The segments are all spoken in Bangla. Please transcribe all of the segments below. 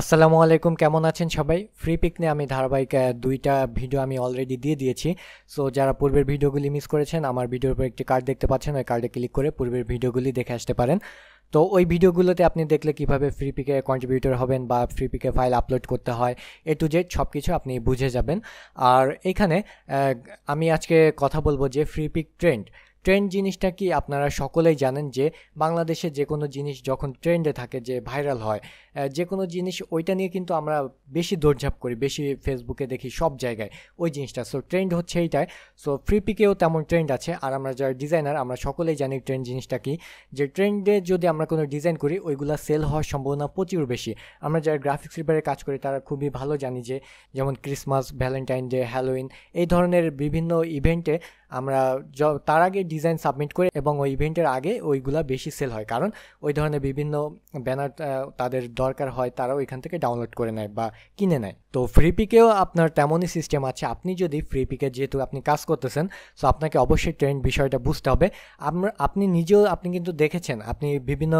আসসালামু আলাইকুম কেমন আছেন সবাই ফ্রি পিক নিয়ে আমি ধারাবাহিক দুইটা ভিডিও আমি অলরেডি দিয়ে দিয়েছি সো যারা পূর্বের ভিডিওগুলি মিস করেছেন আমার ভিডিওর উপর একটি কার্ড দেখতে পাচ্ছেন ওই কার্ডে ক্লিক করে পূর্বের ভিডিওগুলি দেখে আসতে পারেন তো ওই ভিডিওগুলোতে আপনি দেখলে কিভাবে ফ্রি পিকে কন্ট্রিবিউটর হবেন বা ফ্রি পিকে ফাইল আপলোড করতে হয় এ টু জেড সব কিছু আপনি বুঝে যাবেন আর এখানে আমি আজকে কথা বলবো যে ফ্রি পিক ট্রেন্ড ট্রেন্ড জিনিসটা কি আপনারা সকলেই জানেন যে বাংলাদেশে যে কোনো জিনিস যখন ট্রেন্ডে থাকে যে ভাইরাল হয় যে কোনো জিনিস ওইটা নিয়ে কিন্তু আমরা বেশি দৌড়ঝাঁপ করি বেশি ফেসবুকে দেখি সব জায়গায় ওই জিনিসটা সো ট্রেন্ড হচ্ছে এইটাই সো ফ্রি পিকেও তেমন ট্রেন্ড আছে আর আমরা যারা ডিজাইনার আমরা সকলেই জানি ট্রেন্ড জিনিসটা কি যে ট্রেন্ডে যদি আমরা কোনো ডিজাইন করি ওইগুলা সেল হওয়ার সম্ভাবনা প্রচুর বেশি আমরা যারা গ্রাফিক্স রিপারে কাজ করি তারা খুবই ভালো জানি যে যেমন ক্রিসমাস ভ্যালেন্টাইন ডে হ্যালোইন এই ধরনের বিভিন্ন ইভেন্টে আমরা তার আগে ডিজাইন সাবমিট করে এবং ওই ইভেন্টের আগে ওইগুলা বেশি সেল হয় কারণ ওই ধরনের বিভিন্ন ব্যানার তাদের দরকার হয় তারা ওইখান থেকে ডাউনলোড করে নেয় বা কিনে নেয় তো ফ্রি পিকেও আপনার তেমনই সিস্টেম আছে আপনি যদি ফ্রি পিকে যেহেতু আপনি কাজ করতেছেন সো আপনাকে অবশ্যই ট্রেন্ড বিষয়টা বুঝতে হবে আপনি নিজেও আপনি কিন্তু দেখেছেন আপনি বিভিন্ন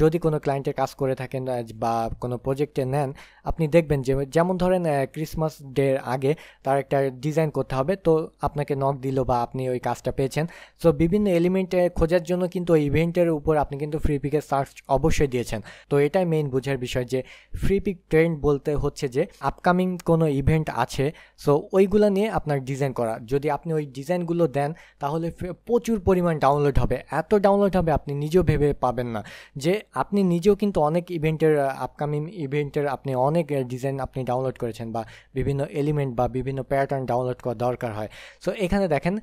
যদি কোনো ক্লায়েন্টের কাজ করে থাকেন বা কোনো প্রজেক্টে নেন আপনি দেখবেন যে যেমন ধরেন ক্রিসমাস ডের আগে তার একটা ডিজাইন করতে হবে তো আপনাকে নক দিল বা আপনি ওই কাজটা পেয়েছেন সো বিভিন্ন এলিমেন্টে খোঁজার জন্য কিন্তু ওই ইভেন্টের উপর আপনি কিন্তু ফ্রি পিকের সার্চ অবশ্যই দিয়েছেন তো এটাই মেইন বোঝার বিষয় যে ফ্রি পিক ট্রেন্ড বলতে হচ্ছে যে আপকামিং কোনো ইভেন্ট আছে সো ওইগুলো নিয়ে আপনার ডিজাইন করা যদি আপনি ওই ডিজাইনগুলো দেন তাহলে প্রচুর পরিমাণ ডাউনলোড হবে এত ডাউনলোড হবে আপনি নিজেও ভেবে পাবেন না যে আপনি নিজেও কিন্তু অনেক ইভেন্টের আপকামিং ইভেন্টের আপনি অনেক ডিজাইন আপনি ডাউনলোড করেছেন বা বিভিন্ন এলিমেন্ট বা বিভিন্ন প্যাটার্ন ডাউনলোড করা দরকার হয় সো এখানে দেখেন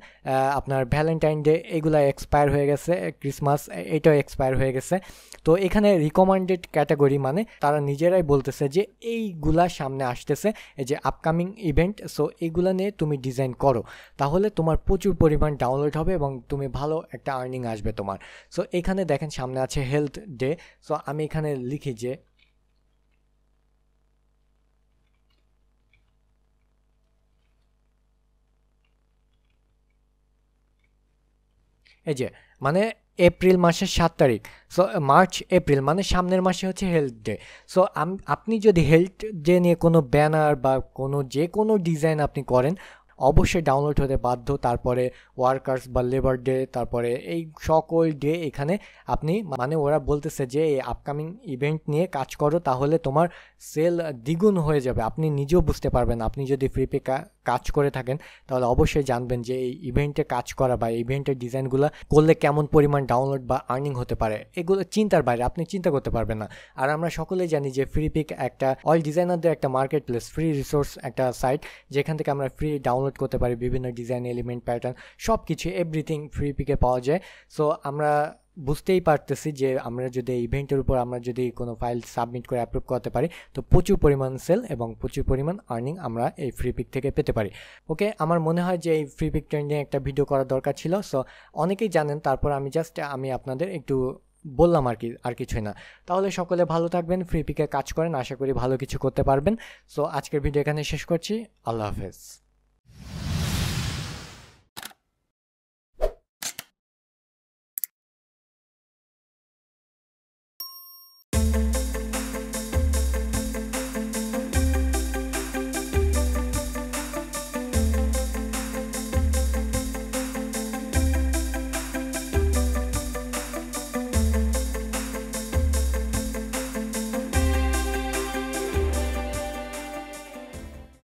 আপনার ভ্যালেন্টাইন ভ্যালেন্টাইন ডে এগুলো এক্সপায়ার হয়ে গেছে ক্রিসমাস এটাও এক্সপায়ার হয়ে গেছে তো এখানে রিকমেন্ডেড ক্যাটাগরি মানে তারা নিজেরাই বলতেছে যে এইগুলা সামনে আসতেছে এই যে আপকামিং ইভেন্ট সো এগুলো নিয়ে তুমি ডিজাইন করো তাহলে তোমার প্রচুর পরিমাণ ডাউনলোড হবে এবং তুমি ভালো একটা আর্নিং আসবে তোমার সো এখানে দেখেন সামনে আছে হেলথ ডে সো আমি এখানে লিখি যে এই যে মানে এপ্রিল মাসের সাত তারিখ সো মার্চ এপ্রিল মানে সামনের মাসে হচ্ছে হেলথ ডে সো আপনি যদি হেলথ ডে নিয়ে কোনো ব্যানার বা কোনো যে কোনো ডিজাইন আপনি করেন অবশ্যই ডাউনলোড হতে বাধ্য তারপরে ওয়ার্কার্স বা লেবার ডে তারপরে এই সকল ডে এখানে আপনি মানে ওরা বলতেছে যে এই আপকামিং ইভেন্ট নিয়ে কাজ করো তাহলে তোমার সেল দ্বিগুণ হয়ে যাবে আপনি নিজেও বুঝতে পারবেন আপনি যদি ফ্রি কাজ করে থাকেন তাহলে অবশ্যই জানবেন যে এই ইভেন্টে কাজ করা বা ইভেন্টের ডিজাইনগুলো করলে কেমন পরিমাণ ডাউনলোড বা আর্নিং হতে পারে এগুলো চিন্তার বাইরে আপনি চিন্তা করতে পারবেন না আর আমরা সকলেই জানি যে ফ্রি পিক একটা অল ডিজাইনারদের একটা মার্কেট প্লেস ফ্রি রিসোর্স একটা সাইট যেখান থেকে আমরা ফ্রি ডাউনলোড করতে পারি বিভিন্ন ডিজাইন এলিমেন্ট প্যাটার্ন সব কিছু এভরিথিং ফ্রি পিকে পাওয়া যায় সো আমরা বুঝতেই পারতেছি যে আমরা যদি ইভেন্টের উপর আমরা যদি কোনো ফাইল সাবমিট করে অ্যাপ্রুভ করতে পারি তো প্রচুর পরিমাণ সেল এবং প্রচুর পরিমাণ আর্নিং আমরা এই ফ্রি পিক থেকে পেতে পারি ওকে আমার মনে হয় যে এই ফ্রি পিক ট্রেন্ডিং একটা ভিডিও করা দরকার ছিল সো অনেকেই জানেন তারপর আমি জাস্ট আমি আপনাদের একটু বললাম আর কি আর কিছুই না তাহলে সকলে ভালো থাকবেন ফ্রি পিকে কাজ করেন আশা করি ভালো কিছু করতে পারবেন সো আজকের ভিডিও এখানে শেষ করছি আল্লাহ হাফেজ